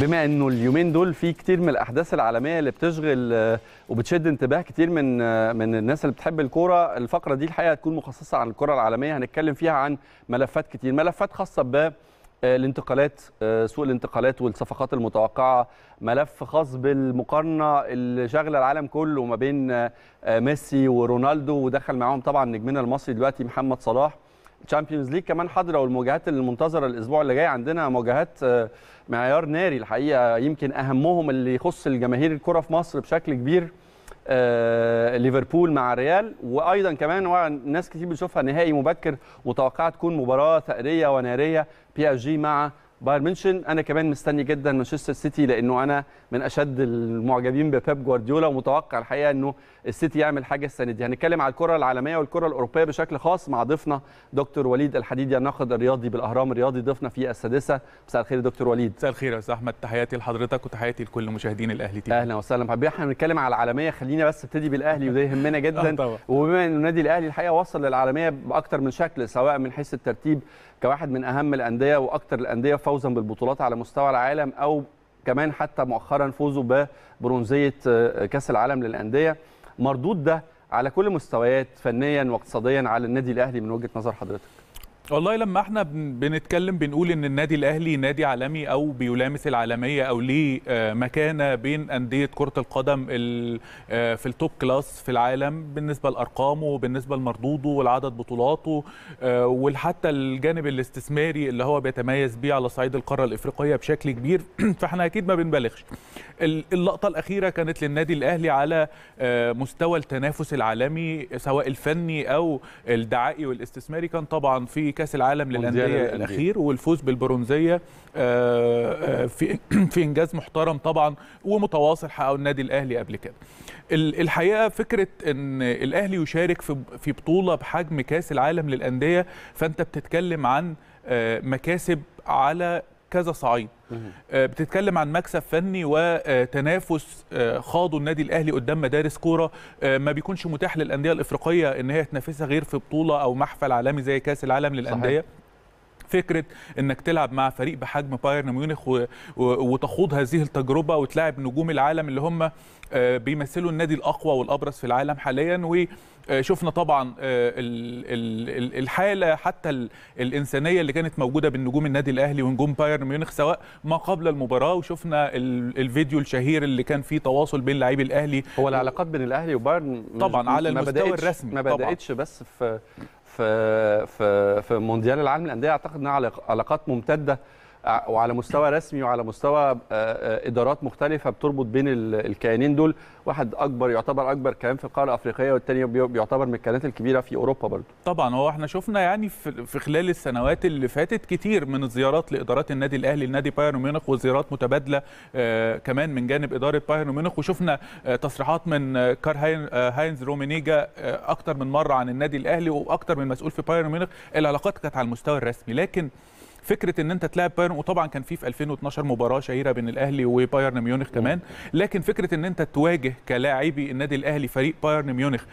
بما انه اليومين دول في كتير من الاحداث العالميه اللي بتشغل آه، وبتشد انتباه كتير من آه، من الناس اللي بتحب الكوره الفقره دي الحقيقه هتكون مخصصه عن الكوره العالميه هنتكلم فيها عن ملفات كتير ملفات خاصه ب آه، الانتقالات سوق الانتقالات والصفقات المتوقعه ملف خاص بالمقارنه اللي شاغله العالم كله ما بين ميسي ورونالدو ودخل معاهم طبعا نجمنا المصري دلوقتي محمد صلاح تشامبيونز ليج كمان حاضره والمواجهات المنتظره الاسبوع اللي جاي عندنا مواجهات آه، معيار ناري الحقيقه يمكن اهمهم اللي يخص الجماهير الكره في مصر بشكل كبير آه، ليفربول مع ريال وايضا كمان ناس كتير بتشوفها نهائي مبكر متوقعه تكون مباراه ثأريه وناريه بي اس جي مع بايرن ميونخ انا كمان مستني جدا مانشستر سيتي لانه انا من اشد المعجبين ببيب جوارديولا ومتوقع الحقيقه انه السيتي يعمل حاجه السنه دي هنتكلم على الكره العالميه والكره الاوروبيه بشكل خاص مع ضيفنا دكتور وليد الحديدي الناقد الرياضي بالاهرام الرياضي ضيفنا في السادسه مساء الخير يا دكتور وليد مساء الخير يا استاذ احمد تحياتي لحضرتك وتحياتي لكل مشاهدين الاهلي تيم اهلا وسهلا حبيبي احنا بنتكلم على العالميه خلينا بس ابتدي بالاهلي وده يهمنا جدا آه، وبما ان النادي الاهلي الحقيقه وصل للعالميه باكثر من شكل سواء من حيث الترتيب كواحد من اهم الانديه واكثر الانديه فوزا بالبطولات على مستوى العالم او كمان حتى مؤخرا فوزه ببرونزيه آه، آه، كاس العالم للانديه مردود ده على كل مستويات فنيا واقتصاديا على النادي الاهلي من وجهه نظر حضرتك والله لما احنا بنتكلم بنقول ان النادي الاهلي نادي عالمي او بيلامس العالميه او ليه آه، مكانه بين انديه كره القدم آه، في التوب كلاس في العالم بالنسبه لارقامه وبالنسبه لمردوده والعدد بطولاته آه، وحتى الجانب الاستثماري اللي هو بيتميز بيه على صعيد القاره الافريقيه بشكل كبير فاحنا اكيد ما بنبالغش اللقطه الاخيره كانت للنادي الاهلي على مستوى التنافس العالمي سواء الفني او الدعائي والاستثماري كان طبعا في كاس العالم للانديه الاخير والفوز بالبرونزيه آه، آه، في في انجاز محترم طبعا ومتواصل حققه النادي الاهلي قبل كده الحقيقه فكره ان الاهلي يشارك في في بطوله بحجم كاس العالم للانديه فانت بتتكلم عن آه، مكاسب على كذا صعيد آه، بتتكلم عن مكسب فني وتنافس آه، خاضه النادي الاهلي قدام مدارس كوره آه، ما بيكونش متاح للانديه الافريقيه ان هي تنافسها غير في بطوله او محفل عالمي زي كاس العالم للانديه صحيح. فكره انك تلعب مع فريق بحجم بايرن ميونخ وتخوض هذه التجربه وتلاعب نجوم العالم اللي هم بيمثلوا النادي الاقوى والابرز في العالم حاليا آه، شفنا طبعا آه، الحاله حتى الانسانيه اللي كانت موجوده بين نجوم النادي الاهلي ونجوم بايرن ميونخ سواء ما قبل المباراه وشفنا الفيديو الشهير اللي كان فيه تواصل بين لاعبي الاهلي هو العلاقات بين الاهلي وبايرن طبعا على المستوى الرسمي ما بداتش بس في في في مونديال العالم للانديه اعتقد انها علاقات ممتده وعلى مستوى رسمي وعلى مستوى آه، آه، ادارات مختلفه بتربط بين الكيانين دول واحد اكبر يعتبر اكبر كيان في القاره الافريقيه والثاني بيعتبر من الكيانات الكبيره في اوروبا برضه طبعا هو احنا شفنا يعني في خلال السنوات اللي فاتت كتير من الزيارات لادارات النادي الاهلي لنادي بايرن ميونخ وزيارات متبادله آه، كمان من جانب اداره بايرن ميونخ وشفنا تصريحات من كار هاينز رومينيجا اكتر من مره عن النادي الاهلي واكتر من مسؤول في بايرن ميونخ العلاقات كانت على المستوى الرسمي لكن فكره ان انت تلاعب بايرن وطبعا كان في في 2012 مباراه شهيره بين الاهلي وبايرن ميونخ كمان لكن فكره ان انت تواجه كلاعبي النادي الاهلي فريق بايرن ميونخ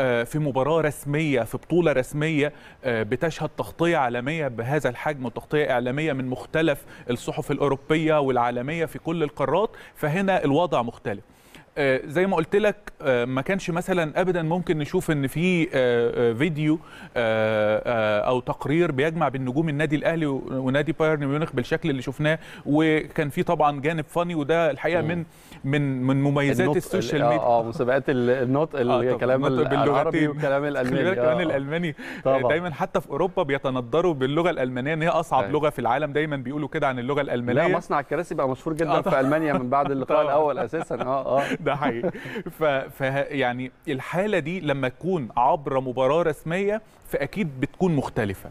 آه، في مباراه رسميه في بطوله رسميه آه، بتشهد تغطيه عالميه بهذا الحجم وتغطيه اعلاميه من مختلف الصحف الاوروبيه والعالميه في كل القارات فهنا الوضع مختلف آه، زي ما قلت لك آه، ما كانش مثلا ابدا ممكن نشوف ان في آه، فيديو او تقرير بيجمع بين نجوم النادي الاهلي ونادي بايرن ميونخ بالشكل اللي شفناه وكان في طبعا جانب فاني وده الحقيقه من من من مميزات السوشيال ميديا اه مسابقات النوت كلام العربي وكلام الالماني كمان الالماني دايما حتى في اوروبا بيتنضروا باللغه الالمانيه ان هي اصعب أيوة. لغه في العالم دايما بيقولوا كده عن اللغه الالمانيه لا مصنع الكراسي بقى مشهور جدا في المانيا من بعد اللقاء الاول اساسا اه اه ده حقيقي ف... ف يعني الحاله دي لما تكون عبر مباراه رسميه فاكيد بتكون مختلفه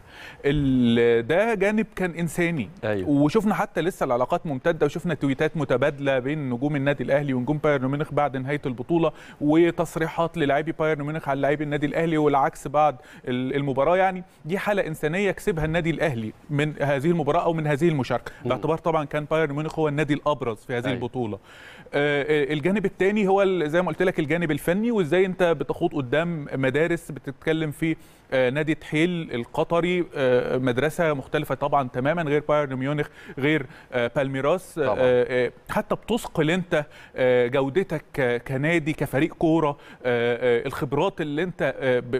ده جانب كان انساني أيوة. وشفنا حتى لسه العلاقات ممتده وشفنا تويتات متبادله بين نجوم النادي الاهلي ونجوم بايرن ميونخ بعد نهايه البطوله وتصريحات للاعبي بايرن ميونخ على لاعبي النادي الاهلي والعكس بعد المباراه يعني دي حاله انسانيه كسبها النادي الاهلي من هذه المباراه او من هذه المشاركه باعتبار طبعا كان بايرن ميونخ هو النادي الابرز في هذه أيوة. البطوله آه، آه، الجانب الثاني هو زي ما قلت لك الجانب الفني وازاي انت بتخوض قدام مدارس بتتكلم في آه، نادي تحيل القطري مدرسه مختلفه طبعا تماما غير بايرن ميونخ غير بالميراس طبعا. حتى بتثقل انت جودتك كنادي كفريق كوره الخبرات اللي انت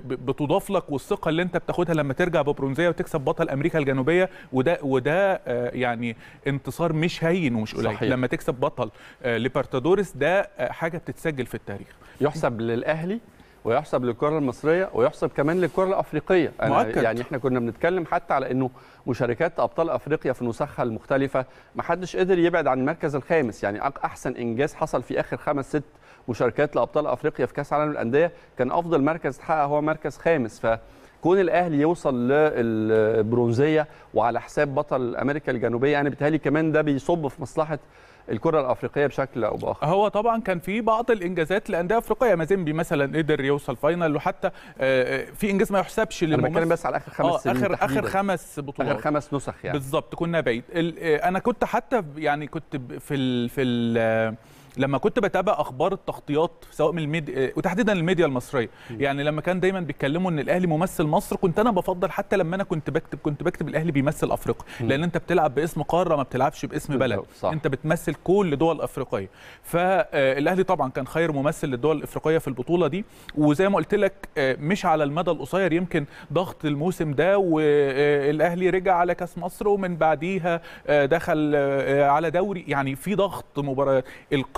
بتضاف لك والثقه اللي انت بتاخدها لما ترجع ببرونزيه وتكسب بطل امريكا الجنوبيه وده وده يعني انتصار مش هين ومش قليل لما تكسب بطل لبا ليبرتادوريس ده آه، حاجه بتتسجل في التاريخ يحسب للاهلي ويحسب للكره المصريه ويحسب كمان للكره الافريقيه أنا مؤكد. يعني احنا كنا بنتكلم حتى على انه مشاركات ابطال افريقيا في نسخها المختلفه ما حدش قدر يبعد عن المركز الخامس يعني احسن انجاز حصل في اخر خمس ست مشاركات لابطال افريقيا في كاس العالم للانديه كان افضل مركز تحقق هو مركز خامس ف كون الاهلي يوصل للبرونزيه وعلى حساب بطل امريكا الجنوبيه انا يعني بيتهيألي كمان ده بيصب في مصلحه الكره الافريقيه بشكل او باخر هو طبعا كان في بعض الانجازات لانديه افريقيه مازيمبي مثلا قدر يوصل فاينل وحتى آه، آه، في انجاز ما يحسبش للممثل انا بتكلم بس على اخر خمس آه، سنين اخر اخر خمس بطولات اخر خمس نسخ يعني بالظبط كنا بعيد انا كنت حتى يعني كنت في الـ في الـ لما كنت بتابع اخبار التغطيات سواء من الميديا آه، وتحديدا الميديا المصريه يعني لما كان دايما بيتكلموا ان الاهلي ممثل مصر كنت انا بفضل حتى لما انا كنت بكتب كنت بكتب الاهلي بيمثل افريقيا لان انت بتلعب باسم قاره ما بتلعبش باسم بلد صح. انت بتمثل كل دول افريقيه فالاهلي آه، طبعا كان خير ممثل للدول الافريقيه في البطوله دي وزي ما قلت لك آه، مش على المدى القصير يمكن ضغط الموسم ده والاهلي رجع على كاس مصر ومن بعديها دخل على دوري يعني في ضغط مباريات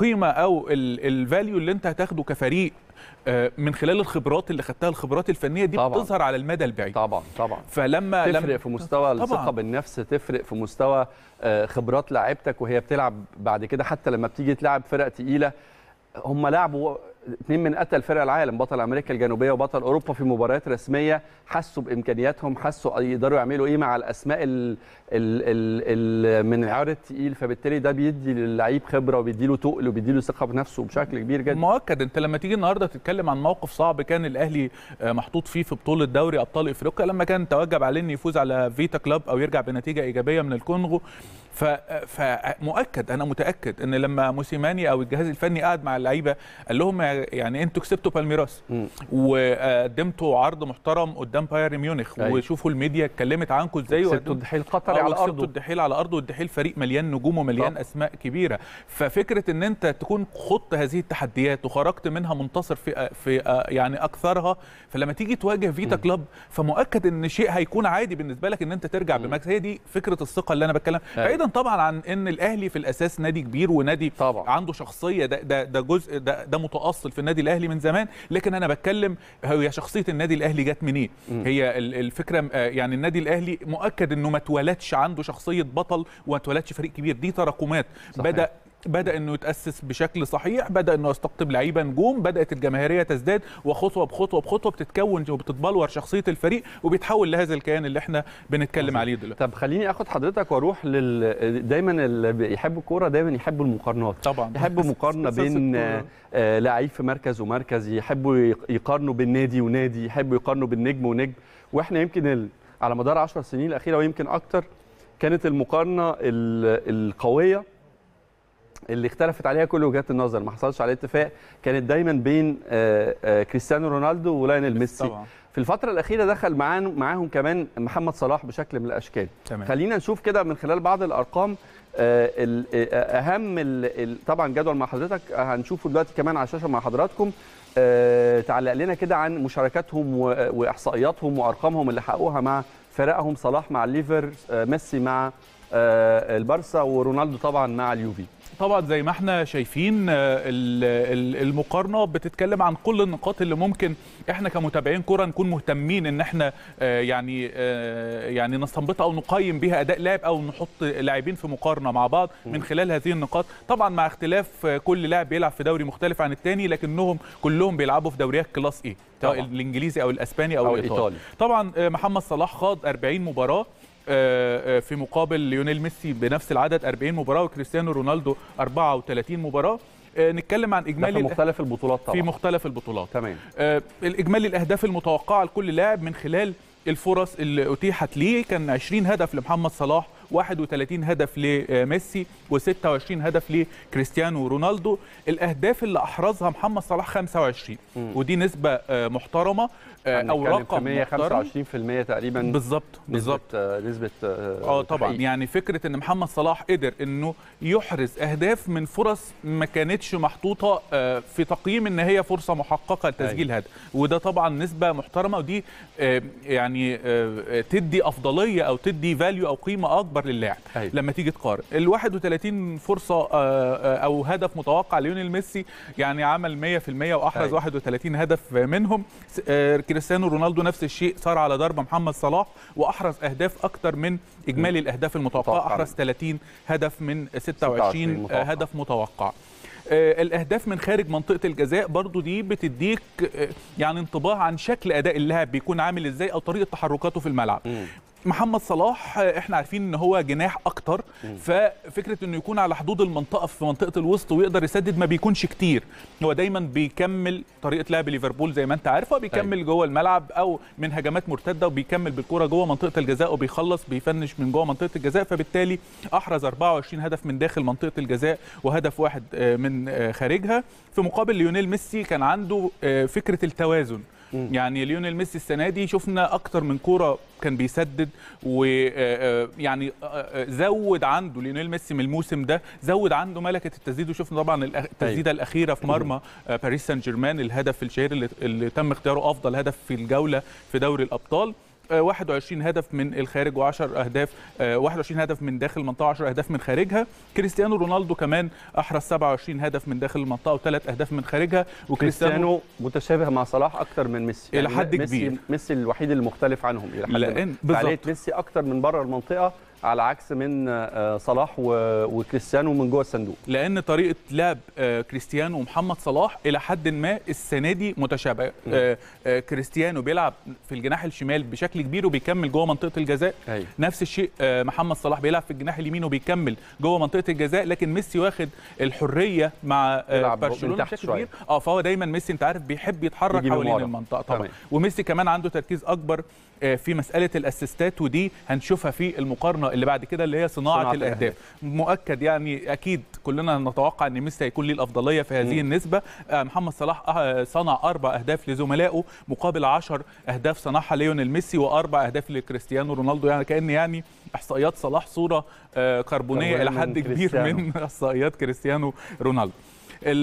القيمه او الفاليو اللي انت هتاخده كفريق آه، من خلال الخبرات اللي خدتها الخبرات الفنيه دي طبعا. بتظهر على المدى البعيد طبعا طبعا فلما تفرق في مستوى الثقه بالنفس تفرق في مستوى آه، خبرات لاعيبتك وهي بتلعب بعد كده حتى لما بتيجي تلعب فرق تقيله هم لعبوا اثنين من قتل فرق العالم بطل امريكا الجنوبيه وبطل اوروبا في مباريات رسميه حسوا بامكانياتهم حسوا يقدروا يعملوا ايه مع الاسماء الـ الـ الـ من العيار الثقيل فبالتالي ده بيدي للعيب خبره وبيديله تقل وبيديله ثقه بنفسه بشكل كبير جدا مؤكد انت لما تيجي النهارده تتكلم عن موقف صعب كان الاهلي آه، محطوط فيه في بطوله دوري ابطال افريقيا لما كان توجب عليه انه يفوز على فيتا كلاب او يرجع بنتيجه ايجابيه من الكونغو فمؤكد انا متاكد ان لما موسيماني او الجهاز الفني قعد مع اللعيبه قال لهم يعني انتوا كسبتوا بالميراس وقدمتوا عرض محترم قدام بايرن ميونخ أيوة. وشوفوا الميديا اتكلمت عنكم ازاي وكسبتوا الدحيل قطري آه، على ارضه الدحيل على ارضه والدحيل فريق مليان نجوم ومليان طب. آه. اسماء كبيره ففكره ان انت تكون خضت هذه التحديات وخرجت منها منتصر في في آه، يعني اكثرها فلما تيجي تواجه فيتا كلاب كلوب فمؤكد ان شيء هيكون عادي بالنسبه لك ان انت ترجع بمكسب هي دي فكره الثقه اللي انا بتكلم أيوة. بعيدا طبعا عن ان الاهلي في الاساس نادي كبير ونادي طبعا. عنده شخصيه ده ده, ده جزء ده, ده متاصل متأصل في النادي الأهلي من زمان لكن أنا بتكلم هي شخصية النادي الأهلي جت منين إيه؟ هي الفكرة آه، يعني النادي الأهلي مؤكد أنه ما اتولدش عنده شخصية بطل وما اتولدش فريق كبير دي تراكمات بدأ بدا انه يتاسس بشكل صحيح بدا انه يستقطب لعيبه نجوم بدات الجماهيريه تزداد وخطوه بخطوه بخطوه بتتكون وبتتبلور شخصيه الفريق وبيتحول لهذا الكيان اللي احنا بنتكلم عليه دلوقتي طب خليني اخد حضرتك واروح لل دايما اللي بيحبوا الكوره دايما يحبوا المقارنات طبعا يحبوا مقارنه بين آه، لعيب في مركز ومركز يحبوا يقارنوا بين نادي ونادي يحبوا يقارنوا بالنجم ونجم واحنا يمكن على مدار 10 سنين الاخيره ويمكن اكتر كانت المقارنه القويه اللي اختلفت عليها كل وجهات النظر ما حصلش عليه اتفاق كانت دايما بين آه، آه، كريستيانو رونالدو ولاينل ميسي طبعا. في الفتره الاخيره دخل معاهم معاهم كمان محمد صلاح بشكل من الاشكال تمام. خلينا نشوف كده من خلال بعض الارقام آه، اهم طبعا جدول مع حضرتك هنشوفه دلوقتي كمان على الشاشه مع حضراتكم تعلق لنا كده عن مشاركاتهم واحصائياتهم وارقامهم اللي حققوها مع فرقهم صلاح مع الليفر ميسي مع البارسا ورونالدو طبعا مع اليوفي طبعا زي ما احنا شايفين آه، المقارنه بتتكلم عن كل النقاط اللي ممكن احنا كمتابعين كره نكون مهتمين ان احنا آه، يعني آه، يعني نستنبطها او نقيم بها اداء لاعب او نحط لاعبين في مقارنه مع بعض من خلال هذه النقاط طبعا مع اختلاف كل لاعب بيلعب في دوري مختلف عن الثاني لكنهم كلهم بيلعبوا في دوريات كلاس ايه الانجليزي او الاسباني او, أو الايطالي طبعا محمد صلاح خاض 40 مباراه آه، آه، في مقابل ليونيل ميسي بنفس العدد 40 مباراه وكريستيانو رونالدو 34 مباراه آه، نتكلم عن اجمالي في مختلف البطولات طبعا في مختلف البطولات تمام الاجمالي الاهداف المتوقعه لكل لاعب من خلال الفرص اللي اتيحت ليه كان 20 هدف لمحمد صلاح 31 هدف لميسي و26 هدف لكريستيانو رونالدو الاهداف اللي احرزها محمد صلاح 25 م. ودي نسبه محترمه آه، او رقم 125% تقريبا بالظبط بالظبط نسبه آه،, آه،, اه طبعا تحقيق. يعني فكره ان محمد صلاح قدر انه يحرز اهداف من فرص ما كانتش محطوطه في تقييم ان هي فرصه محققه لتسجيل أيوة. هدف وده طبعا نسبه محترمه ودي يعني تدي افضليه او تدي فاليو او قيمه اكبر للاعب أيوة. لما تيجي تقارن ال 31 فرصه او هدف متوقع ليونيل ميسي يعني عمل 100% واحرز 31 أيوة. هدف منهم كريستيانو رونالدو نفس الشيء صار على ضرب محمد صلاح واحرز اهداف اكثر من اجمالي الاهداف المتوقعه احرز 30 هدف من 26 متوقع. هدف متوقع آه، الاهداف من خارج منطقه الجزاء برضو دي بتديك آه، يعني انطباع عن شكل اداء اللاعب بيكون عامل ازاي او طريقه تحركاته في الملعب م. محمد صلاح احنا عارفين ان هو جناح اكتر ففكره انه يكون على حدود المنطقه في منطقه الوسط ويقدر يسدد ما بيكونش كتير هو دايما بيكمل طريقه لعب ليفربول زي ما انت عارفه بيكمل طيب. جوه الملعب او من هجمات مرتده وبيكمل بالكره جوه منطقه الجزاء وبيخلص بيفنش من جوه منطقه الجزاء فبالتالي احرز 24 هدف من داخل منطقه الجزاء وهدف واحد آه، من آه، خارجها في مقابل ليونيل ميسي كان عنده آه، فكره التوازن يعني ليونيل ميسي السنه دي شفنا اكتر من كوره كان بيسدد ويعني آه، آه، آه، زود عنده ليونيل ميسي من الموسم ده زود عنده ملكه التسديد وشفنا طبعا طيب. التسديده الاخيره في مرمى باريس سان جيرمان الهدف الشهير اللي تم اختياره افضل هدف في الجوله في دوري الابطال 21 آه، هدف من الخارج و10 اهداف 21 آه، هدف من داخل المنطقه و10 اهداف من خارجها كريستيانو رونالدو كمان احرز 27 هدف من داخل المنطقه وثلاث اهداف من خارجها وكريستيانو كريستيانو متشابه مع صلاح اكثر من ميسي الى حد يعني كبير ميسي الوحيد المختلف عنهم الى حد لان بالظبط يعني ميسي اكثر من بره المنطقه على عكس من آه، صلاح وكريستيانو من جوه الصندوق لان طريقه لعب آه، كريستيانو ومحمد صلاح الى حد ما السنه دي متشابهه آه، كريستيانو بيلعب في الجناح الشمال بشكل كبير وبيكمل جوه منطقه الجزاء هي. أيوة. نفس الشيء محمد صلاح بيلعب في الجناح اليمين وبيكمل جوه منطقه الجزاء لكن ميسي واخد الحريه مع برشلونه بشكل كبير اه فهو دايما ميسي انت عارف بيحب يتحرك حوالين المنطقه طبعا وميسي كمان عنده تركيز اكبر في مساله الاسيستات ودي هنشوفها في المقارنه اللي بعد كده اللي هي صناعه, صناعة الاهداف مؤكد يعني اكيد كلنا نتوقع ان ميسي هيكون ليه الافضليه في هذه م. النسبه آه، محمد صلاح آه، صنع اربع اهداف لزملائه مقابل 10 اهداف صنعها ليونيل ميسي واربع اهداف لكريستيانو رونالدو يعني كان يعني احصائيات صلاح صوره آه، كربونيه الى حد كبير من احصائيات كريستيانو رونالدو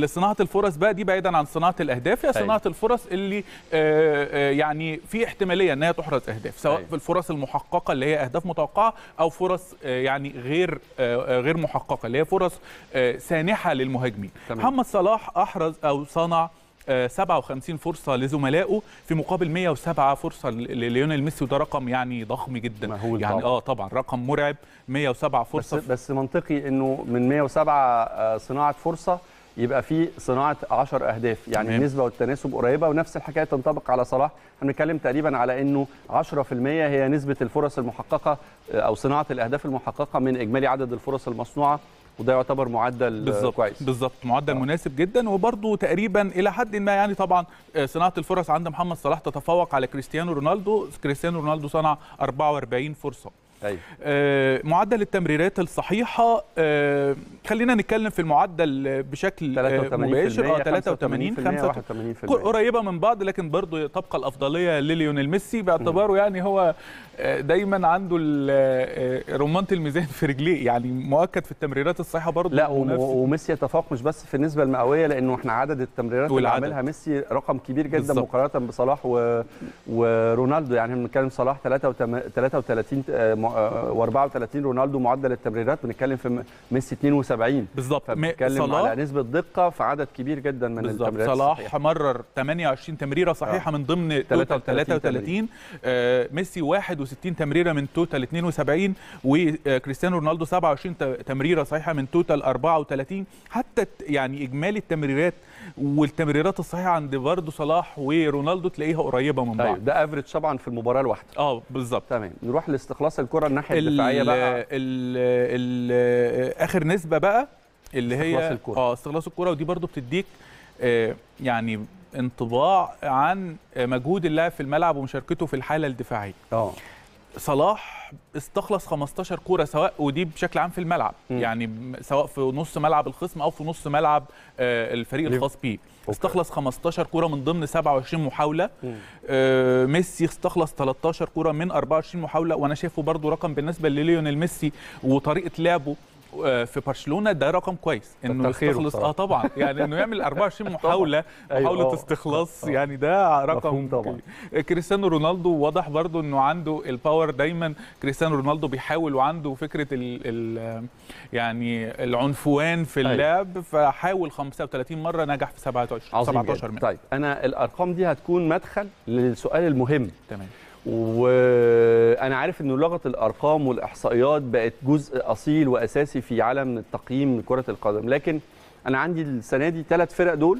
صناعه الفرص بقى دي بعيدا عن صناعه الاهداف هي طيب. صناعه الفرص اللي آه، آه، يعني في احتماليه ان هي تحرز اهداف سواء طيب. في الفرص المحققه اللي هي اهداف متوقعه او فرص آه، يعني غير غير محققه اللي هي فرص سانحه للمهاجمين محمد صلاح احرز او صنع 57 فرصة لزملائه في مقابل 107 فرصة لليونيل ميسي وده رقم يعني ضخم جدا مهول يعني طبعا. اه طبعا رقم مرعب 107 فرصة بس, بس منطقي انه من 107 صناعة فرصة يبقى في صناعه 10 اهداف يعني مم. النسبه والتناسب قريبه ونفس الحكايه تنطبق على صلاح احنا بنتكلم تقريبا على انه 10% هي نسبه الفرص المحققه او صناعه الاهداف المحققه من اجمالي عدد الفرص المصنوعه وده يعتبر معدل بالزبط كويس بالظبط معدل آه. مناسب جدا وبرضه تقريبا الى حد ما يعني طبعا آه، صناعه الفرص عند محمد صلاح تتفوق على كريستيانو رونالدو كريستيانو رونالدو صنع 44 فرصه أيوة. آه معدل التمريرات الصحيحه آه خلينا نتكلم في المعدل بشكل 83 آه، مباشر اه 83 85 قريبه من بعض لكن برضه تبقى الافضليه لليونيل ميسي باعتباره يعني هو آه، دايما عنده آه، رمانه الميزان في رجليه يعني مؤكد في التمريرات الصحيحه برضه لا وميسي يتفوق مش بس في النسبه المئويه لانه احنا عدد التمريرات والعدد. اللي عملها ميسي رقم كبير جدا بالزبط. مقارنه بصلاح و... ورونالدو يعني بنتكلم صلاح 33 33 و34 رونالدو معدل التمريرات بنتكلم في ميسي 72 بالظبط بنتكلم على نسبه دقه في عدد كبير جدا من بالزبط. التمريرات صلاح الصحيحة. مرر 28 تمريره صحيحه آه. من ضمن 33 آه ميسي 61 تمريره من توتال 72 وكريستيانو آه، رونالدو 27 تمريره صحيحه من توتال 34 حتى يعني اجمالي التمريرات والتمريرات الصحيحه عند برضه صلاح ورونالدو تلاقيها قريبه من طيب، بعض طيب ده افريج طبعا في المباراه الواحده اه بالظبط تمام نروح لاستخلاص الكره الناحيه الدفاعيه بقى الـ الـ اخر نسبه بقى اللي هي اه استخلاص الكره ودي برضه بتديك آه يعني انطباع عن مجهود اللاعب في الملعب ومشاركته في الحاله الدفاعيه اه صلاح استخلص 15 كوره سواء ودي بشكل عام في الملعب م. يعني سواء في نص ملعب الخصم او في نص ملعب آه، الفريق الخاص بيه استخلص 15 كوره من ضمن 27 محاوله آه ميسي استخلص 13 كوره من 24 محاوله وانا شايفه برضو رقم بالنسبه لليونيل ميسي وطريقه لعبه آه، في برشلونه ده رقم كويس انه يستخلص اه طبعا يعني انه يعمل 24 محاوله محاوله أيوة. آه. استخلاص آه. يعني ده رقم طبعا كريستيانو رونالدو واضح برضو انه عنده الباور دايما كريستيانو رونالدو بيحاول وعنده فكره ال ال يعني العنفوان في أيوة. اللعب أيوة. فحاول 35 مره نجح في 27 عظيم 17 طيب انا الارقام دي هتكون مدخل للسؤال المهم تمام وانا عارف ان لغه الارقام والاحصائيات بقت جزء اصيل واساسي في عالم التقييم كره القدم لكن انا عندي السنه دي ثلاث فرق دول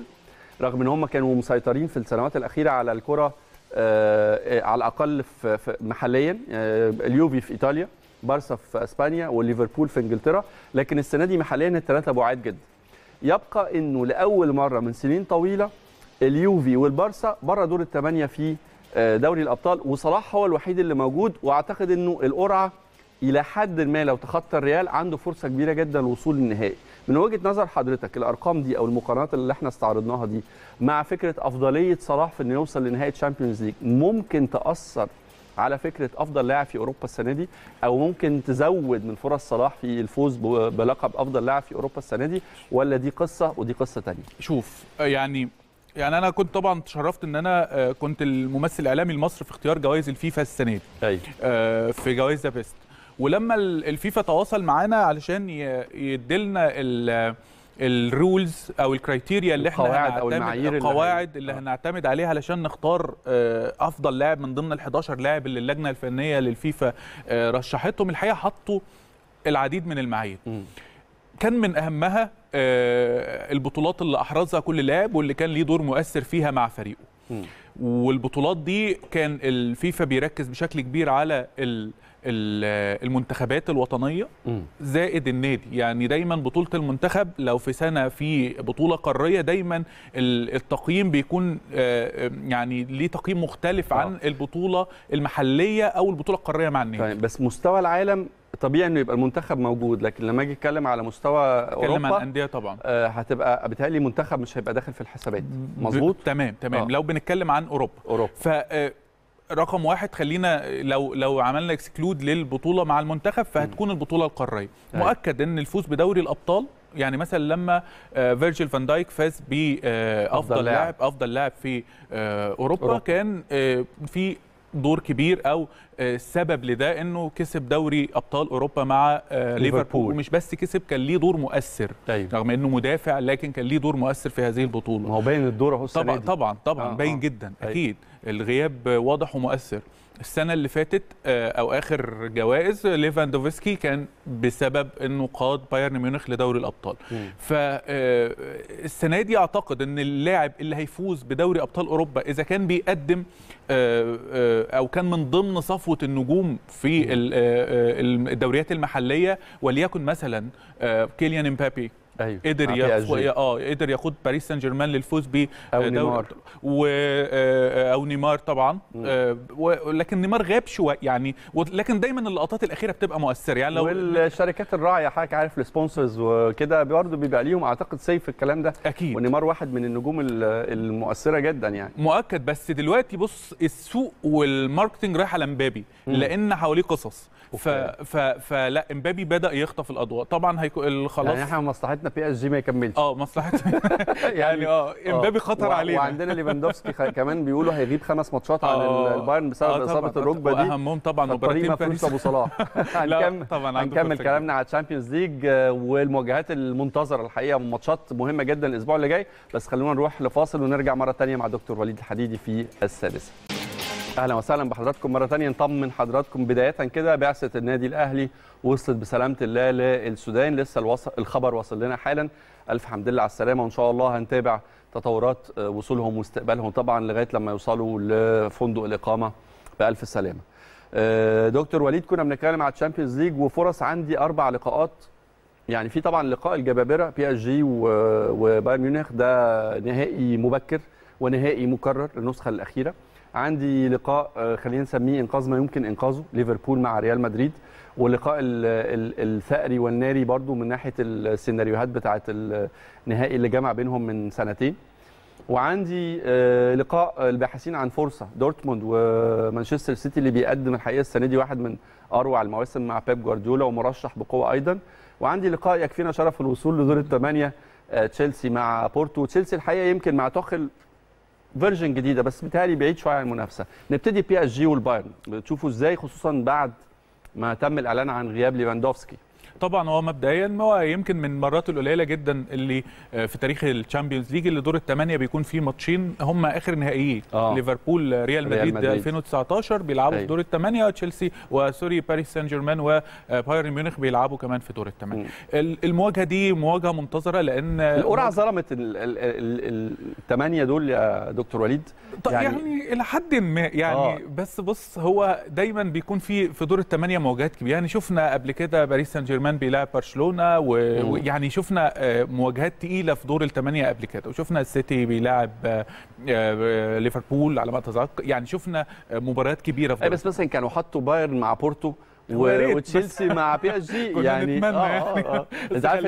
رغم ان هم كانوا مسيطرين في السنوات الاخيره على الكره آه، على الاقل في محليا آه، اليوفي في ايطاليا بارسا في اسبانيا وليفربول في انجلترا لكن السنه دي محليا الثلاثه بعاد جدا يبقى انه لاول مره من سنين طويله اليوفي والبارسا بره دور الثمانيه في آه، دوري الابطال وصلاح هو الوحيد اللي موجود واعتقد انه القرعه الى حد ما لو تخطى الريال عنده فرصه كبيره جدا للوصول للنهائي من وجهه نظر حضرتك الارقام دي او المقارنات اللي احنا استعرضناها دي مع فكره افضليه صلاح في انه يوصل لنهائي تشامبيونز ليج ممكن تاثر على فكره افضل لاعب في اوروبا السنه دي او ممكن تزود من فرص صلاح في الفوز بلقب افضل لاعب في اوروبا السنه دي ولا دي قصه ودي قصه ثانيه شوف يعني يعني انا كنت طبعا تشرفت ان انا آه، كنت الممثل الاعلامي المصري في اختيار جوائز الفيفا السنه دي أيوة. آه، في جوائز ذا بيست ولما الفيفا تواصل معانا علشان ال الرولز او الكرايتيريا اللي احنا القواعد او المعايير القواعد اللي, اللي آه. هنعتمد عليها علشان نختار افضل لاعب من ضمن ال 11 لاعب اللي اللجنه الفنيه للفيفا رشحتهم الحقيقه حطوا العديد من المعايير كان من اهمها آه، البطولات اللي احرزها كل لاعب واللي كان ليه دور مؤثر فيها مع فريقه والبطولات دي كان الفيفا بيركز بشكل كبير على المنتخبات الوطنيه زائد النادي يعني دايما بطوله المنتخب لو في سنه في بطوله قاريه دايما التقييم بيكون آه، يعني ليه تقييم مختلف عن آه. البطوله المحليه او البطوله القاريه مع النادي طيب، بس مستوى العالم طبيعي انه يبقى المنتخب موجود لكن لما اجي اتكلم على مستوى اوروبا اتكلم عن انديه طبعا آه هتبقى بتهيألي منتخب مش هيبقى داخل في الحسابات مظبوط تمام تمام آه. لو بنتكلم عن اوروبا اوروبا ف آه، رقم واحد خلينا لو لو عملنا اكسكلود للبطوله مع المنتخب فهتكون البطوله القاريه أيوة. مؤكد ان الفوز بدوري الابطال يعني مثلا لما آه، فيرجيل فان دايك فاز بافضل آه، لاعب افضل لاعب في اوروبا, أوروبا. كان في دور كبير او السبب آه، لده انه كسب دوري ابطال اوروبا مع آه، ليفربول ومش بس كسب كان ليه دور مؤثر أيوة. رغم انه مدافع لكن كان ليه دور مؤثر في هذه البطوله ما هو باين الدور اهو طبعا طبعا طبعا آه باين آه. جدا أيوة. اكيد الغياب واضح ومؤثر السنه اللي فاتت آه، او اخر جوائز ليفاندوفسكي كان بسبب انه قاد بايرن ميونخ لدوري الابطال فالسنه دي اعتقد ان اللاعب اللي هيفوز بدوري ابطال اوروبا اذا كان بيقدم آه، آه، او كان من ضمن صفوه النجوم في آه، الدوريات المحليه وليكن مثلا كيليان امبابي أيوة. قدر ياخد اه قدر ياخد باريس سان جيرمان للفوز ب او آه، نيمار و... آه، او نيمار طبعا آه، و... لكن نيمار غاب شويه يعني لكن دايما اللقطات الاخيره بتبقى مؤثره يعني لو والشركات الراعيه حضرتك عارف السبونسرز وكده برضه بيبقى ليهم اعتقد سيف في الكلام ده اكيد ونيمار واحد من النجوم المؤثره جدا يعني مؤكد بس دلوقتي بص السوق والماركتنج رايح على امبابي لان حواليه قصص ف... ف... فلا امبابي بدا يخطف الاضواء طبعا هيكون خلاص يعني احنا مصلحتنا مصلحتنا بي اس إيه؟ جي ما يكملش اه مصلحتنا يعني, يعني اه امبابي آه، خطر علينا وعندنا ليفاندوفسكي كمان بيقولوا هيغيب خمس ماتشات عن آه، البايرن بسبب آه، اصابه الركبه دي اهمهم طبعا مباراتين باريس ابو صلاح هنكمل كلامنا على الشامبيونز ليج والمواجهات المنتظره الحقيقه ماتشات مهمه جدا الاسبوع اللي جاي بس خلونا نروح لفاصل ونرجع مره ثانيه مع دكتور وليد الحديدي في السادسه اهلا وسهلا بحضراتكم مره ثانيه نطمن حضراتكم بدايه كده بعثه النادي الاهلي وصلت بسلامه الله للسودان لسه الوص... الخبر وصل لنا حالا الف حمد لله على السلامه وان شاء الله هنتابع تطورات آه، وصولهم واستقبالهم طبعا لغايه لما يوصلوا لفندق الاقامه بالف سلامه آه، دكتور وليد كنا بنتكلم على الشامبيونز ليج وفرص عندي اربع لقاءات يعني في طبعا لقاء الجبابره بي اس جي وبايرن ميونخ ده نهائي مبكر ونهائي مكرر النسخه الاخيره عندي لقاء آه، خلينا نسميه انقاذ ما يمكن انقاذه ليفربول مع ريال مدريد واللقاء الثأري والناري برضو من ناحيه السيناريوهات بتاعه النهائي اللي جمع بينهم من سنتين وعندي آه، لقاء الباحثين عن فرصه دورتموند ومانشستر سيتي اللي بيقدم الحقيقه السنه دي واحد من اروع المواسم مع بيب جوارديولا ومرشح بقوه ايضا وعندي لقاء يكفينا شرف الوصول لدور الثمانيه آه، تشيلسي مع بورتو تشيلسي الحقيقه يمكن مع توخل فيرجن جديده بس بتهيألي بعيد شويه عن المنافسه نبتدي بي اس جي والبايرن بتشوفوا ازاي خصوصا بعد ما تم الاعلان عن غياب ليفاندوفسكي طبعا هو مبدئيا هو يمكن من المرات القليله جدا اللي آه، في تاريخ الشامبيونز ليج اللي دور الثمانيه بيكون فيه ماتشين هم اخر نهائيين آه. ليفربول آه، ريال مدريد 2019 بيلعبوا في أيوه. دور الثمانيه تشيلسي وسوري باريس سان جيرمان وبايرن آه، ميونخ بيلعبوا كمان في دور الثمانيه المواجهه دي مواجهه منتظره لان القرعه ظلمت الثمانيه دول يا دكتور وليد طيب، يعني, يعني الى حد ما يعني آه. بس بص هو دايما بيكون في في دور الثمانيه مواجهات كبيره يعني شفنا قبل كده باريس سان جيرمان كمان بيلاعب برشلونه ويعني شفنا آه، مواجهات تقيله في دور الثمانيه قبل كده وشفنا السيتي بيلاعب آه، آه، ليفربول على ما اتذكر يعني شفنا مباريات كبيره في بس مثلا كانوا حطوا بايرن مع بورتو وتشيلسي مع بي اس جي يعني نتمنى آه آه آه انت عارف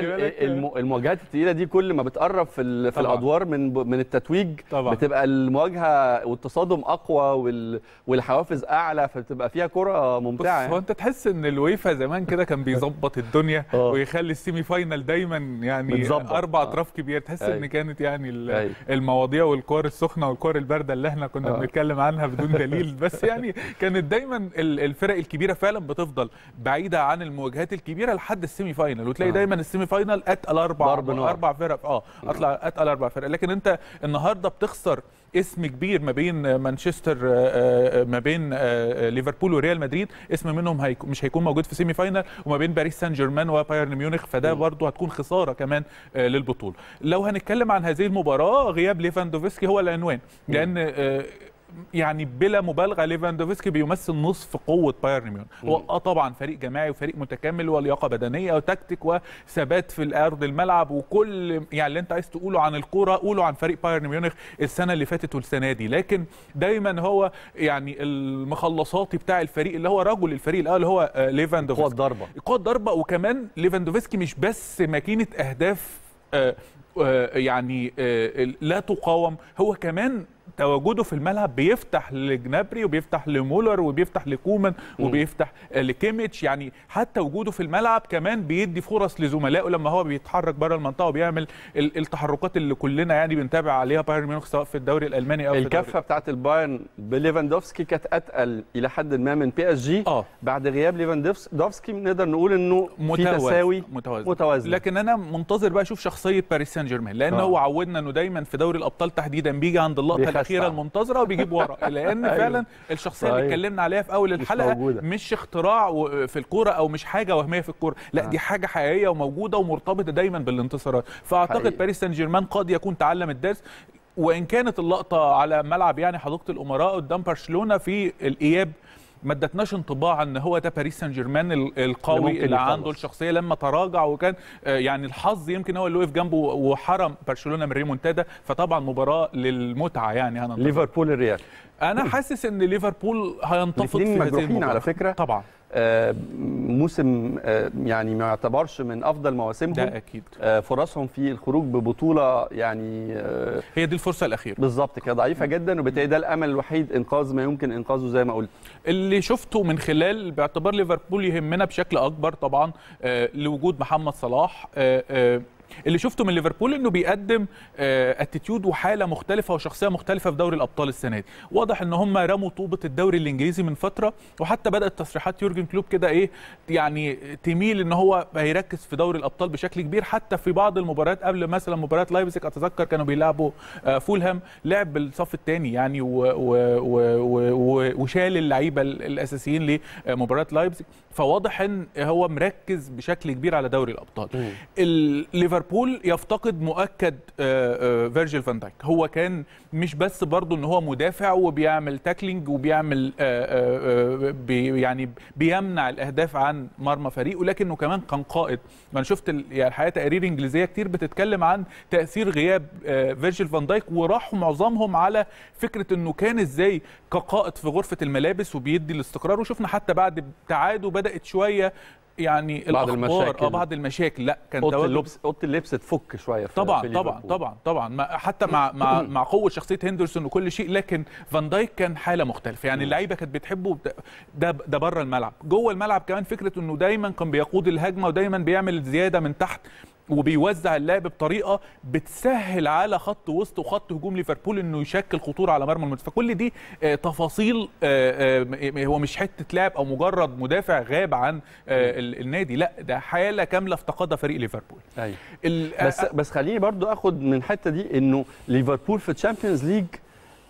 المواجهات الثقيله دي كل ما بتقرب في, في الادوار من من التتويج طبعا. بتبقى المواجهه والتصادم اقوى وال والحوافز اعلى فبتبقى فيها كره ممتعه بص يعني. هو انت تحس ان الويفا زمان كده كان بيظبط الدنيا آه. ويخلي السيمي فاينل دايما يعني بتزبط. اربع آه. اطراف كبيره تحس أي. ان كانت يعني أي. المواضيع والكور السخنه والكور البارده اللي احنا كنا آه. بنتكلم عنها بدون دليل بس يعني كانت دايما الفرق الكبيره فعلا بتفضل افضل بعيده عن المواجهات الكبيره لحد السيمي فاينل وتلاقي آه. دايما السيمي فاينل اتقل اربع اربع فرق اه اطلع اتقل اربع فرق لكن انت النهارده بتخسر اسم كبير ما بين مانشستر آه، آه، ما بين آه، ليفربول وريال مدريد اسم منهم هيك مش هيكون موجود في سيمي فاينل وما بين باريس سان جيرمان وبايرن ميونخ فده برضه هتكون خساره كمان للبطوله لو هنتكلم عن هذه المباراه غياب ليفاندوفسكي هو العنوان لان يعني بلا مبالغه ليفاندوفسكي بيمثل نصف قوه بايرن ميونخ هو اه طبعا فريق جماعي وفريق متكامل ولياقه بدنيه وتكتيك وثبات في الارض الملعب وكل يعني اللي انت عايز تقوله عن الكوره قوله عن فريق بايرن ميونخ السنه اللي فاتت والسنه دي لكن دايما هو يعني المخلصاتي بتاع الفريق اللي هو رجل الفريق الاول هو آه، ليفاندوفسكي قوه ضربه قوه ضربه وكمان ليفاندوفسكي مش بس ماكينه اهداف آه، آه، يعني لا تقاوم هو كمان تواجده في الملعب بيفتح لجنابري وبيفتح لمولر وبيفتح لكومان وبيفتح لكيميتش يعني حتى وجوده في الملعب كمان بيدي فرص لزملائه لما هو بيتحرك بره المنطقه وبيعمل التحركات اللي كلنا يعني بنتابع عليها بايرن ميونخ سواء في الدوري الالماني او الكفه بتاعت البايرن بليفاندوفسكي كانت اتقل الى حد ما من بي اس جي آه. بعد غياب ليفاندوفسكي نقدر نقول انه في تساوي متوازن. متوازن لكن انا منتظر بقى اشوف شخصيه باريس سان جيرمان لان آه. هو عودنا انه دايما في دوري الابطال تحديدا بيجي عند اللقطه الاخيره المنتظره وبيجيب ورا لان أيوه. فعلا الشخصيه اللي اتكلمنا عليها في اول الحلقه مش, مش اختراع في الكوره او مش حاجه وهميه في الكوره لا دي آه. حاجه حقيقيه وموجوده ومرتبطه دايما بالانتصارات فاعتقد باريس سان جيرمان قد يكون تعلم الدرس وان كانت اللقطه على ملعب يعني حديقه الامراء قدام برشلونه في الاياب ما ادتناش انطباع ان هو ده باريس سان جيرمان القوي اللي, اللي عنده الشخصيه لما تراجع وكان آه، يعني الحظ يمكن هو اللي وقف جنبه وحرم برشلونه من ريمونتادا فطبعا مباراه للمتعه يعني انا ليفربول الريال انا حاسس ان ليفربول هينتفض في هذه المباراه على فكره طبعا آه، موسم آه، يعني ما يعتبرش من افضل مواسمهم ده اكيد آه، فرصهم في الخروج ببطوله يعني هي دي الفرصه الاخيره بالظبط كده ضعيفه جدا وبالتالي ده الامل الوحيد انقاذ ما يمكن انقاذه زي ما قلت اللي شفته من خلال باعتبار ليفربول يهمنا بشكل اكبر طبعا لوجود محمد صلاح اللي شفته من ليفربول انه بيقدم اتيتيود آه، وحاله مختلفه وشخصيه مختلفه في دوري الابطال السنه دي واضح ان هم رموا طوبه الدوري الانجليزي من فتره وحتى بدات تصريحات يورجن كلوب كده ايه يعني تميل ان هو هيركز في دوري الابطال بشكل كبير حتى في بعض المباريات قبل مثلا مباراه لايبزيج اتذكر كانوا بيلعبوا آه، فولهام لعب بالصف الثاني يعني وشال اللعيبه الاساسيين لمباراه لايبزيج فواضح ان هو مركز بشكل كبير على دوري الابطال ليفربول ليفربول يفتقد مؤكد آه، آه، فيرجيل فان دايك هو كان مش بس برضه ان هو مدافع وبيعمل تاكلينج وبيعمل آه، بي يعني بيمنع الاهداف عن مرمى فريقه لكنه كمان كان قائد ما انا شفت يعني الحقيقه تقارير انجليزيه كتير بتتكلم عن تاثير غياب فيرجيل فان دايك وراحوا معظمهم على فكره انه كان ازاي كقائد في غرفه الملابس وبيدي الاستقرار وشفنا حتى بعد ابتعاده بدات شويه يعني بعض آه، المشاكل بعض المشاكل لا كان اوضه اللبس اوضه اللبس تفك شويه طبعا طبعا طبعا طبعا ما حتى مع مع مع قوه شخصيه هندرسون وكل شيء لكن فان دايك كان حاله مختلفه يعني اللعيبه كانت بتحبه ده ده بره الملعب جوه الملعب كمان فكره انه دايما كان بيقود الهجمه ودايما بيعمل زياده من تحت وبيوزع اللعب بطريقه بتسهل على خط وسط وخط هجوم ليفربول انه يشكل خطوره على مرمى المنتخب فكل دي آه، تفاصيل آه، آه، هو مش حته لعب او مجرد مدافع غاب عن النادي لا ده حاله كامله افتقدها فريق ليفربول أيوة. بس بس خليني برضو اخد من الحته دي انه ليفربول في تشامبيونز ليج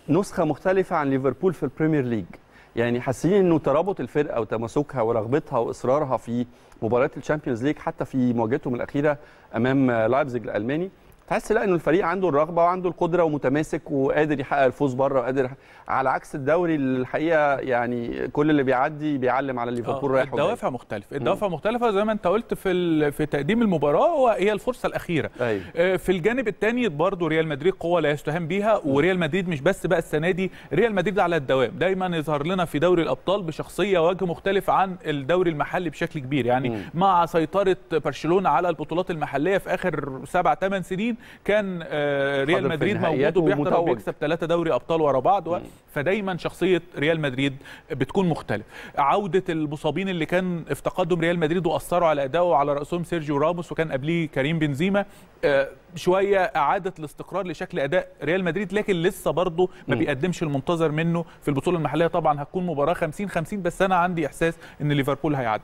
نسخه مختلفه عن ليفربول في البريمير ليج يعني حاسين انه ترابط الفرقه وتماسكها ورغبتها واصرارها في مباريات الشامبيونز ليج حتى في مواجهتهم الاخيره امام لايبزيج الالماني تحس لا انه الفريق عنده الرغبه وعنده القدره ومتماسك وقادر يحقق الفوز بره وقادر على عكس الدوري الحقيقه يعني كل اللي بيعدي بيعلم على ليفربول آه، رايح الدوافع مختلفه الدوافع مختلفه زي ما انت قلت في في تقديم المباراه هي الفرصه الاخيره أيوه. آه، في الجانب الثاني برضه ريال مدريد قوه لا يستهان بيها وريال مدريد مش بس بقى السنه دي ريال مدريد على الدوام دايما يظهر لنا في دوري الابطال بشخصيه وجه مختلف عن الدوري المحلي بشكل كبير يعني م. مع سيطره برشلونه على البطولات المحليه في اخر سبع ثمان سنين كان آه، ريال مدريد موجود وبيحضر وبيكسب ثلاثه دوري ابطال ورا بعض فدايما شخصيه ريال مدريد بتكون مختلف عوده المصابين اللي كان افتقدهم ريال مدريد واثروا على ادائه على راسهم سيرجيو راموس وكان قبليه كريم بنزيما آه، شويه اعاده الاستقرار لشكل اداء ريال مدريد لكن لسه برضه ما بيقدمش المنتظر منه في البطوله المحليه طبعا هتكون مباراه 50 50 بس انا عندي احساس ان ليفربول هيعدي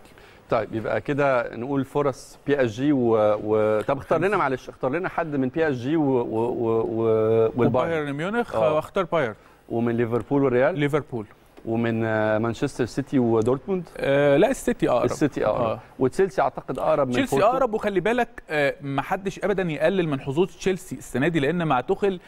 طيب يبقى كده نقول فرص بي اس جي و... و... طب اختار لنا معلش اختار لنا حد من بي اس جي و... و... و... والبايرن ميونخ واختار آه. بايرن ومن ليفربول والريال ليفربول ومن آه، مانشستر سيتي ودورتموند آه لا السيتي اقرب السيتي اقرب آه. وتشيلسي اعتقد اقرب من تشيلسي اقرب وخلي بالك آه ما حدش ابدا يقلل من حظوظ تشيلسي السنه دي لان مع تخل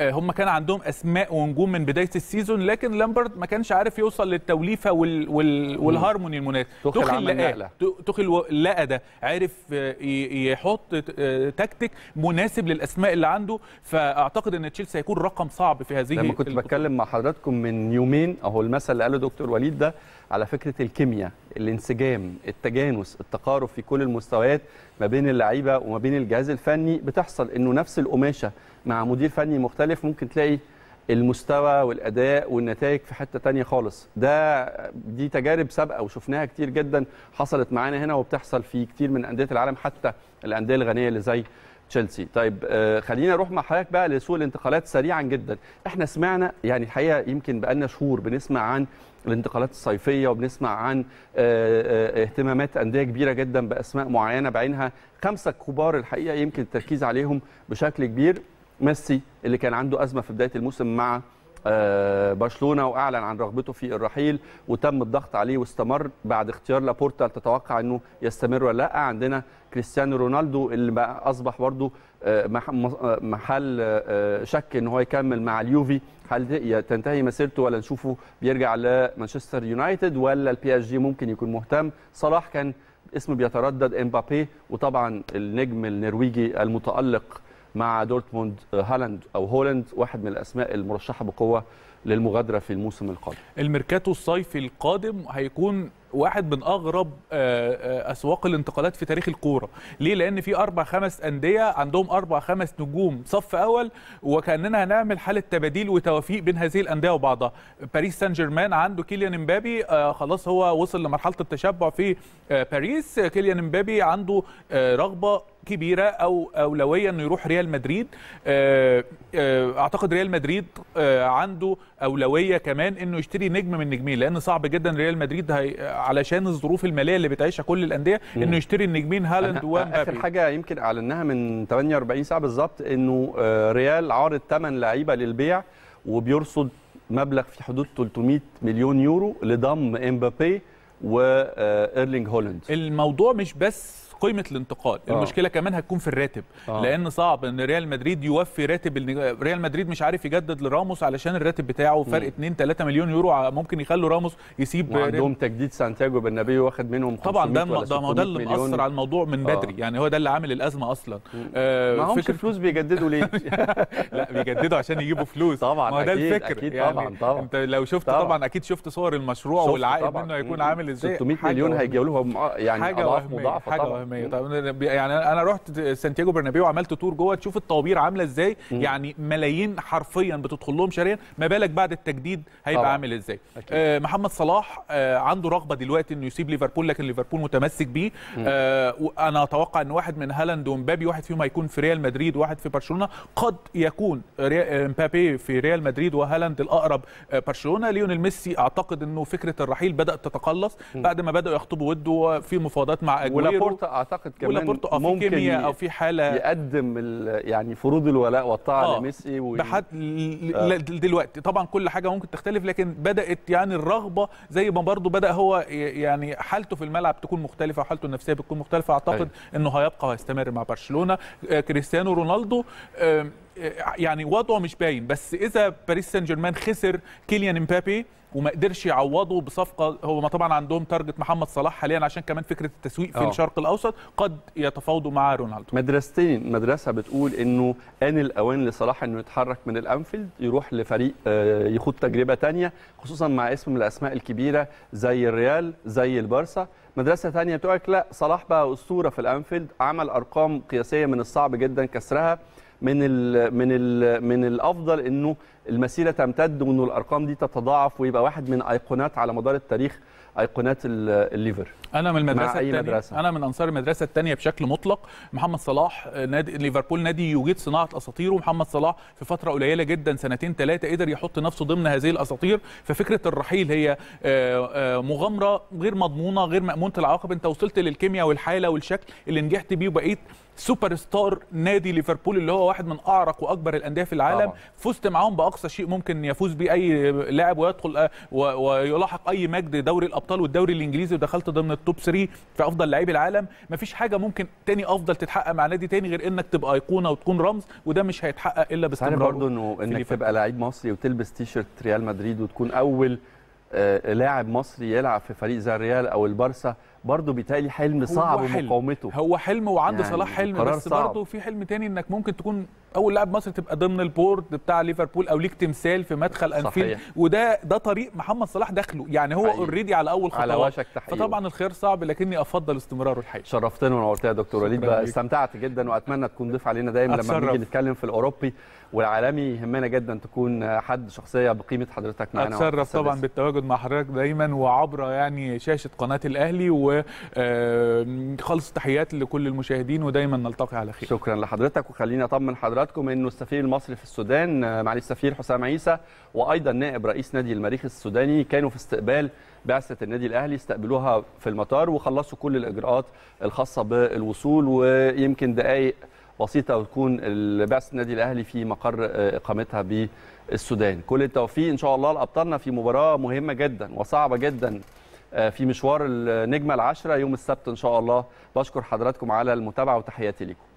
آه، هم كان عندهم اسماء ونجوم من بدايه السيزون لكن لامبرد ما كانش عارف يوصل للتوليفه وال... وال... والهارموني المناسب تخل لقى تخل لقى ده عارف آه، يحط آه، تكتيك مناسب للاسماء اللي عنده فاعتقد ان تشيلسي هيكون رقم صعب في هذه لما كنت بتكلم مع حضراتكم من يومين اهو المثل اللي قاله دكتور وليد ده على فكره الكيمياء الانسجام التجانس التقارب في كل المستويات ما بين اللعيبه وما بين الجهاز الفني بتحصل انه نفس القماشه مع مدير فني مختلف ممكن تلاقي المستوى والاداء والنتائج في حته تانية خالص ده دي تجارب سابقه وشفناها كتير جدا حصلت معانا هنا وبتحصل في كتير من انديه العالم حتى الانديه الغنيه اللي زي تشيلسي طيب آه، خلينا نروح مع حضرتك بقى لسوق الانتقالات سريعا جدا احنا سمعنا يعني الحقيقه يمكن بقالنا شهور بنسمع عن الانتقالات الصيفيه وبنسمع عن آه، آه، اهتمامات انديه كبيره جدا باسماء معينه بعينها خمسه كبار الحقيقه يمكن التركيز عليهم بشكل كبير ميسي اللي كان عنده ازمه في بدايه الموسم مع آه، برشلونه واعلن عن رغبته في الرحيل وتم الضغط عليه واستمر بعد اختيار لابورتا تتوقع انه يستمر ولا لا عندنا كريستيانو رونالدو اللي بقى اصبح برضه آه، آه، محل شك ان هو يكمل مع اليوفي هل تنتهي مسيرته ولا نشوفه بيرجع لمانشستر يونايتد ولا البي اس جي ممكن يكون مهتم صلاح كان اسمه بيتردد امبابي وطبعا النجم النرويجي المتالق مع دورتموند آه، هالاند او هولند واحد من الاسماء المرشحه بقوه للمغادره في الموسم القادم الميركاتو الصيفي القادم هيكون واحد من اغرب آه، آه، اسواق الانتقالات في تاريخ الكوره ليه لان في اربع خمس انديه عندهم اربع خمس نجوم صف اول وكاننا هنعمل حاله تباديل وتوافيق بين هذه الانديه وبعضها باريس سان جيرمان عنده كيليان امبابي آه، خلاص هو وصل لمرحله التشبع في باريس كيليان امبابي عنده رغبه كبيره او اولويه انه يروح ريال مدريد اعتقد ريال مدريد عنده اولويه كمان انه يشتري نجم من نجمين لان صعب جدا ريال مدريد علشان الظروف الماليه اللي بتعيشها كل الانديه انه يشتري النجمين هالاند ومبابي اخر حاجه يمكن اعلناها من 48 ساعه بالظبط انه آه، ريال عارض ثمن لعيبه للبيع وبيرصد مبلغ في حدود 300 مليون يورو لضم امبابي وايرلينج آه، هولاند الموضوع مش بس قيمه الانتقال آه. المشكله كمان هتكون في الراتب آه. لان صعب ان ريال مدريد يوفي راتب ريال مدريد مش عارف يجدد لراموس علشان الراتب بتاعه فرق 2 3 مليون يورو ممكن يخلوا راموس يسيب وعندهم تجديد سانتياجو بالنبي واخد منهم طبعا ده ده ما ده اللي مأثر على الموضوع من آه. بدري يعني هو ده اللي عامل الازمه اصلا آه ما همش الفلوس بيجددوا ليه لا بيجددوا عشان يجيبوا فلوس طبعا ما ده الفكر أكيد يعني طبعا طبعا انت لو شفت طبعا, طبعا اكيد شفت صور المشروع والعائد منه هيكون عامل ازاي 600 مليون هيجيبوا لهم آه، يعني اضعاف مضاعفه حاجه طب يعني انا رحت سانتياغو برنابيو وعملت تور جوه تشوف الطوابير عامله ازاي يعني ملايين حرفيا بتدخل لهم شهريا ما بالك بعد التجديد هيبقى عامل ازاي آه محمد صلاح آه عنده رغبه دلوقتي انه يسيب ليفربول لكن ليفربول متمسك بيه آه وانا اتوقع ان واحد من هالاند ومبابي واحد فيهم هيكون في ريال مدريد وواحد في برشلونه قد يكون آه، مبابي في ريال مدريد وهالاند الاقرب آه، برشلونه ليونيل ميسي اعتقد انه فكره الرحيل بدات تتقلص بعد ما بداوا يخطبوا وده في مفاوضات مع اجويرو اعتقد كمان ممكن كيمياء او في حاله يقدم يعني فروض الولاء والطاعه آه لميسي و... بحد آه. دلوقتي طبعا كل حاجه ممكن تختلف لكن بدات يعني الرغبه زي ما برضه بدا هو يعني حالته في الملعب تكون مختلفه وحالته النفسيه بتكون مختلفه اعتقد أي. أيوة. انه هيبقى وهيستمر مع برشلونه آه، كريستيانو رونالدو آه، يعني وضعه مش باين بس اذا باريس سان جيرمان خسر كيليان امبابي وما قدرش يعوضه بصفقه هو طبعا عندهم تارجت محمد صلاح حاليا عشان كمان فكره التسويق في أوه. الشرق الاوسط قد يتفاوضوا مع رونالدو مدرستين مدرسه بتقول انه ان الاوان لصلاح انه يتحرك من الانفيلد يروح لفريق آه، يخوض تجربه ثانيه خصوصا مع اسم من الاسماء الكبيره زي الريال زي البارسا مدرسة ثانيه بتقول لك لا صلاح بقى أسطورة في الأنفيلد عمل أرقام قياسية من الصعب جدا كسرها من الـ من الـ من الافضل انه المسيره تمتد وانه الارقام دي تتضاعف ويبقى واحد من ايقونات على مدار التاريخ ايقونات الليفر انا من المدرسه أي مدرسة. انا من انصار المدرسه الثانيه بشكل مطلق محمد صلاح آه، نادي ليفربول نادي يوجد صناعه اساطير ومحمد صلاح في فتره قليله جدا سنتين ثلاثه قدر يحط نفسه ضمن هذه الاساطير ففكره الرحيل هي آه، آه، مغامره غير مضمونه غير مامونه العواقب انت وصلت للكيمياء والحاله والشكل اللي نجحت بيه وبقيت سوبر ستار نادي ليفربول اللي هو واحد من اعرق واكبر الانديه في العالم طبعا. فزت معاهم باقصى شيء ممكن يفوز بيه اي لاعب ويدخل آه، ويلاحق اي مجد دوري الابطال والدوري الانجليزي ودخلت ضمن التوب 3 في افضل لاعبي العالم مفيش حاجه ممكن تاني افضل تتحقق مع نادي تاني غير انك تبقى ايقونه وتكون رمز وده مش هيتحقق الا باستمرار برضه انه انك تبقى لعيب مصري وتلبس تيشرت ريال مدريد وتكون اول آه، لاعب مصري يلعب في فريق زي الريال او البارسا برضه بيتهيألي حلم صعب ومقاومته هو حلم وعنده يعني صلاح حلم بس برضه في حلم تاني انك ممكن تكون اول لاعب مصري تبقى ضمن البورد بتاع ليفربول او ليك تمثال في مدخل انفيلد وده ده طريق محمد صلاح داخله يعني هو اوريدي على اول خطوات على وشك تحقيقه فطبعا الخيار صعب لكني افضل استمراره الحقيقه شرفتنا ونورتنا يا دكتور وليد استمتعت جدا واتمنى تكون ضيف علينا دايما لما بنيجي نتكلم في الاوروبي والعالمي يهمنا جدا تكون حد شخصيه بقيمه حضرتك معانا اتشرف طبعا بالتواجد مع حضرتك دايما وعبر يعني شاشه قناه الاهلي و وخلص تحيات لكل المشاهدين ودايما نلتقي على خير شكرا لحضرتك وخلينا اطمن حضراتكم انه السفير المصري في السودان معالي السفير حسام عيسى وايضا نائب رئيس نادي المريخ السوداني كانوا في استقبال بعثه النادي الاهلي استقبلوها في المطار وخلصوا كل الاجراءات الخاصه بالوصول ويمكن دقائق بسيطه وتكون بعثه النادي الاهلي في مقر آه، اقامتها بالسودان كل التوفيق ان شاء الله لابطالنا في مباراه مهمه جدا وصعبه جدا آه، في مشوار النجمه العاشره يوم السبت ان شاء الله بشكر حضراتكم على المتابعه وتحياتي لكم